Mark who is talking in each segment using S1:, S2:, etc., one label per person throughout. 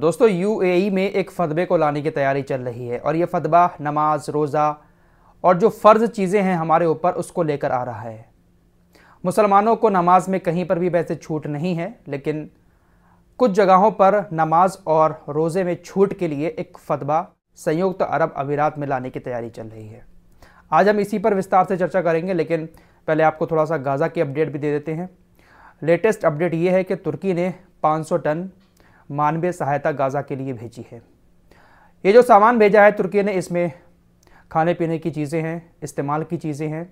S1: दोस्तों UAE e में एक फतबे को लाने की तैयारी चल रही है और ये फतबा नमाज रोज़ा और जो फ़र्ज़ चीज़ें हैं हमारे ऊपर उसको लेकर आ रहा है मुसलमानों को नमाज में कहीं पर भी वैसे छूट नहीं है लेकिन कुछ जगहों पर नमाज और रोज़े में छूट के लिए एक फतबा संयुक्त तो अरब अमीरात में लाने की तैयारी चल रही है आज हम इसी पर विस्तार से चर्चा करेंगे लेकिन पहले आपको थोड़ा सा गाज़ा की अपडेट भी दे देते हैं लेटेस्ट अपडेट ये है कि तुर्की ने 500 टन मानवीय सहायता गाज़ा के लिए भेजी है ये जो सामान भेजा है तुर्की ने इसमें खाने पीने की चीज़ें हैं इस्तेमाल की चीज़ें हैं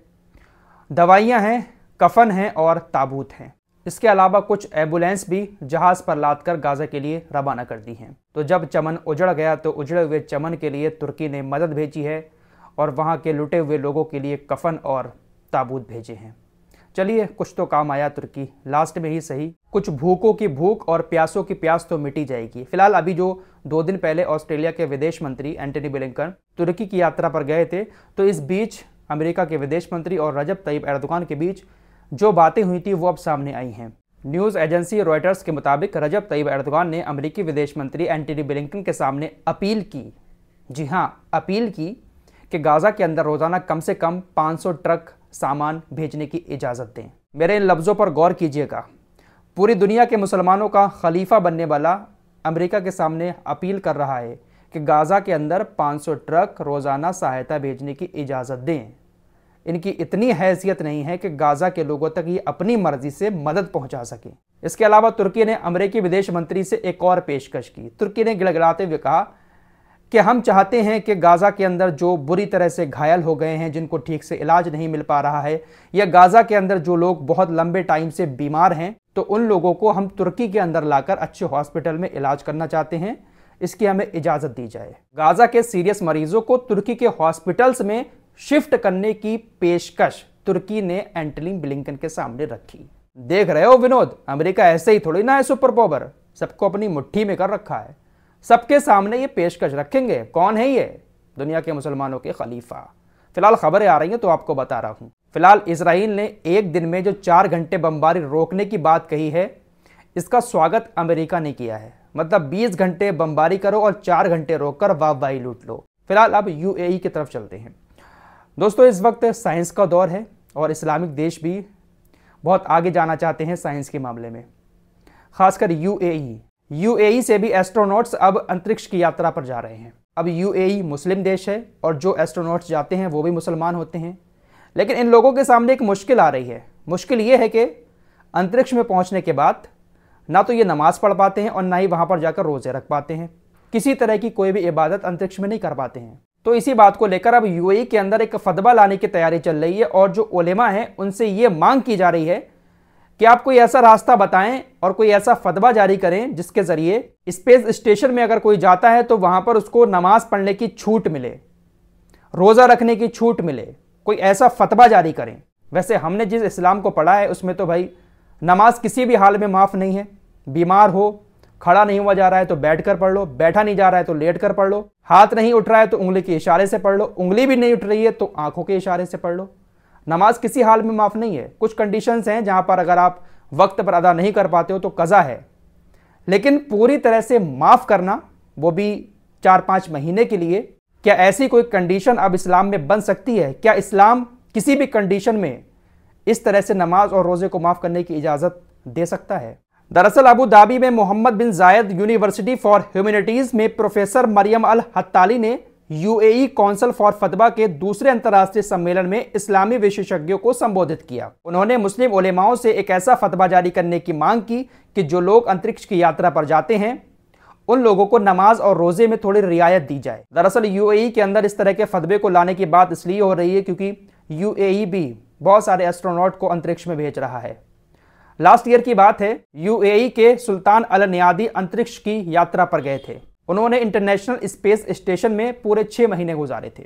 S1: दवाइयाँ हैं कफन हैं और ताबूत हैं इसके अलावा कुछ एम्बुलेंस भी जहाज़ पर लाद कर गाज़ा के लिए रवाना कर दी हैं तो जब चमन उजड़ गया तो उजड़े हुए चमन के लिए तुर्की ने मदद भेजी है और वहाँ के लुटे हुए लोगों के लिए कफन और ताबूत भेजे हैं चलिए कुछ तो काम आया तुर्की लास्ट में ही सही कुछ भूखों की भूख और प्यासों की प्यास तो मिटी जाएगी फिलहाल अभी जो दो दिन पहले ऑस्ट्रेलिया के विदेश मंत्री एंटनी बिलिंकन तुर्की की यात्रा पर गए थे तो इस बीच अमेरिका के विदेश मंत्री और रजब तैयब एर्दोगान के बीच जो बातें हुई थी वो अब सामने आई हैं न्यूज़ एजेंसी रॉयटर्स के मुताबिक रजब तैयब एरदान ने अमरीकी विदेश मंत्री एंटनी बिलिंकन के सामने अपील की जी हाँ अपील की कि गाज़ा के अंदर रोज़ाना कम से कम 500 ट्रक सामान भेजने की इजाज़त दें मेरे इन लफ्ज़ों पर गौर कीजिएगा पूरी दुनिया के मुसलमानों का खलीफा बनने वाला अमेरिका के सामने अपील कर रहा है कि गाज़ा के अंदर 500 ट्रक रोज़ाना सहायता भेजने की इजाज़त दें इनकी इतनी हैसियत नहीं है कि गाज़ा के लोगों तक ये अपनी मर्ज़ी से मदद पहुंचा सकें इसके अलावा तुर्की ने अमरीकी विदेश मंत्री से एक और पेशकश की तुर्की ने गिड़गिड़ाते हुए कहा कि हम चाहते हैं कि गाज़ा के अंदर जो बुरी तरह से घायल हो गए हैं जिनको ठीक से इलाज नहीं मिल पा रहा है या गाज़ा के अंदर जो लोग बहुत लंबे टाइम से बीमार हैं तो उन लोगों को हम तुर्की के अंदर लाकर अच्छे हॉस्पिटल में इलाज करना चाहते हैं इसकी हमें इजाज़त दी जाए गाज़ा के सीरियस मरीजों को तुर्की के हॉस्पिटल्स में शिफ्ट करने की पेशकश तुर्की ने एंटली ब्लिंकन के सामने रखी देख रहे हो विनोद अमेरिका ऐसे ही थोड़ी ना है सुपर पावर सबको अपनी मुट्ठी में कर रखा है सबके सामने ये पेशकश रखेंगे कौन है ये दुनिया के मुसलमानों के खलीफा फिलहाल खबरें आ रही हैं तो आपको बता रहा हूँ फिलहाल इसराइल ने एक दिन में जो चार घंटे बमबारी रोकने की बात कही है इसका स्वागत अमेरिका ने किया है मतलब 20 घंटे बमबारी करो और चार घंटे रोककर वाहवाही लूट लो फिलहाल अब यूएई की तरफ चलते हैं दोस्तों इस वक्त साइंस का दौर है और इस्लामिक देश भी बहुत आगे जाना चाहते हैं साइंस के मामले में खासकर यूएई यूएई से भी एस्ट्रोनॉट्स अब अंतरिक्ष की यात्रा पर जा रहे हैं अब यूएई मुस्लिम देश है और जो एस्ट्रोनॉट्स जाते हैं वो भी मुसलमान होते हैं लेकिन इन लोगों के सामने एक मुश्किल आ रही है मुश्किल ये है कि अंतरिक्ष में पहुंचने के बाद ना तो ये नमाज़ पढ़ पाते हैं और ना ही वहाँ पर जाकर रोज़े रख पाते हैं किसी तरह की कोई भी इबादत अंतरिक्ष में नहीं कर पाते हैं तो इसी बात को लेकर अब यूएई के अंदर एक फतवा लाने की तैयारी चल रही है और जो ओलेमा है उनसे ये मांग की जा रही है कि आप कोई ऐसा रास्ता बताएं और कोई ऐसा फतवा जारी करें जिसके जरिए स्पेस स्टेशन में अगर कोई जाता है तो वहां पर उसको नमाज पढ़ने की छूट मिले रोज़ा रखने की छूट मिले कोई ऐसा फतवा जारी करें वैसे हमने जिस इस्लाम को पढ़ा है उसमें तो भाई नमाज किसी भी हाल में माफ़ नहीं है बीमार हो खड़ा नहीं हुआ जा रहा है तो बैठ कर पढ़ लो बैठा नहीं जा रहा है तो लेट कर पढ़ लो हाथ नहीं उठ रहा है तो उंगली के इशारे से पढ़ लो उंगली भी नहीं उठ रही है तो आंखों के इशारे से पढ़ लो नमाज किसी हाल में माफ़ नहीं है कुछ कंडीशंस हैं जहां पर अगर आप वक्त पर अदा नहीं कर पाते हो तो कज़ा है लेकिन पूरी तरह से माफ़ करना वो भी चार पाँच महीने के लिए क्या ऐसी कोई कंडीशन अब इस्लाम में बन सकती है क्या इस्लाम किसी भी कंडीशन में इस तरह से नमाज और रोज़े को माफ़ करने की इजाज़त दे सकता है दरअसल अबू धाबी में Mohamed bin Zayed University for Humanities में प्रोफेसर मरियम अल हत्ताली ने यूएई काउंसिल फॉर फतवा के दूसरे अंतर्राष्ट्रीय सम्मेलन में इस्लामी विशेषज्ञों को संबोधित किया उन्होंने मुस्लिम उलेमाओं से एक ऐसा फतवा जारी करने की मांग की कि जो लोग अंतरिक्ष की यात्रा पर जाते हैं उन लोगों को नमाज और रोजे में थोड़ी रियायत दी जाए दरअसल यूएई के अंदर इस तरह के फतवे को लाने की बात इसलिए हो रही है क्योंकि यूएई भी बहुत सारे एस्ट्रोनॉट को अंतरिक्ष में भेज रहा है लास्ट ईयर की बात है यूएई के सुल्तान अल नियादी अंतरिक्ष की यात्रा पर गए थे उन्होंने इंटरनेशनल स्पेस स्टेशन में पूरे छः महीने गुजारे थे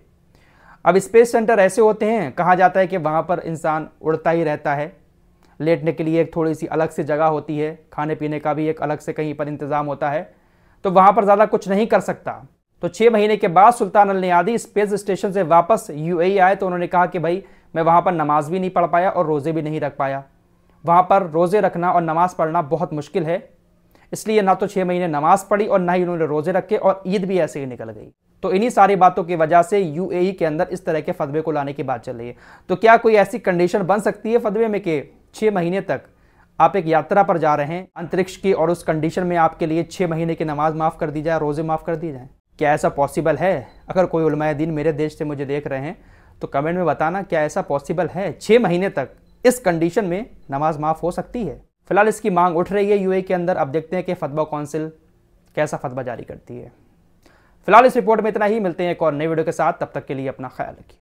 S1: अब स्पेस सेंटर ऐसे होते हैं कहा जाता है कि वहाँ पर इंसान उड़ता ही रहता है लेटने के लिए एक थोड़ी सी अलग सी जगह होती है खाने पीने का भी एक अलग से कहीं पर इंतज़ाम होता है तो वहाँ पर ज़्यादा कुछ नहीं कर सकता तो छः महीने के बाद सुल्तान अल नियादी स्पेस स्टेशन से वापस यू e आए तो उन्होंने कहा कि भाई मैं वहाँ पर नमाज भी नहीं पढ़ पाया और रोज़े भी नहीं रख पाया वहाँ पर रोज़े रखना और नमाज़ पढ़ना बहुत मुश्किल है इसलिए ना तो छः महीने नमाज पढ़ी और ना ही उन्होंने रोजे रखे और ईद भी ऐसे ही निकल गई तो इन्हीं सारी बातों की वजह से यूएई के अंदर इस तरह के फतवे को लाने की बात चल रही है तो क्या कोई ऐसी कंडीशन बन सकती है फतवे में कि छः महीने तक आप एक यात्रा पर जा रहे हैं अंतरिक्ष की और उस कंडीशन में आपके लिए छः महीने की नमाज माफ़ कर दी जाए रोज़े माफ़ कर दी जाए क्या ऐसा पॉसिबल है अगर कोई उलमाए दिन मेरे देश से मुझे देख रहे हैं तो कमेंट में बताना क्या ऐसा पॉसिबल है छः महीने तक इस कंडीशन में नमाज माफ़ हो सकती है फिलहाल इसकी मांग उठ रही है यूए के अंदर अब देखते हैं कि फतवा काउंसिल कैसा फतवा जारी करती है फिलहाल इस रिपोर्ट में इतना ही मिलते हैं एक और नई वीडियो के साथ तब तक के लिए अपना ख्याल रखिए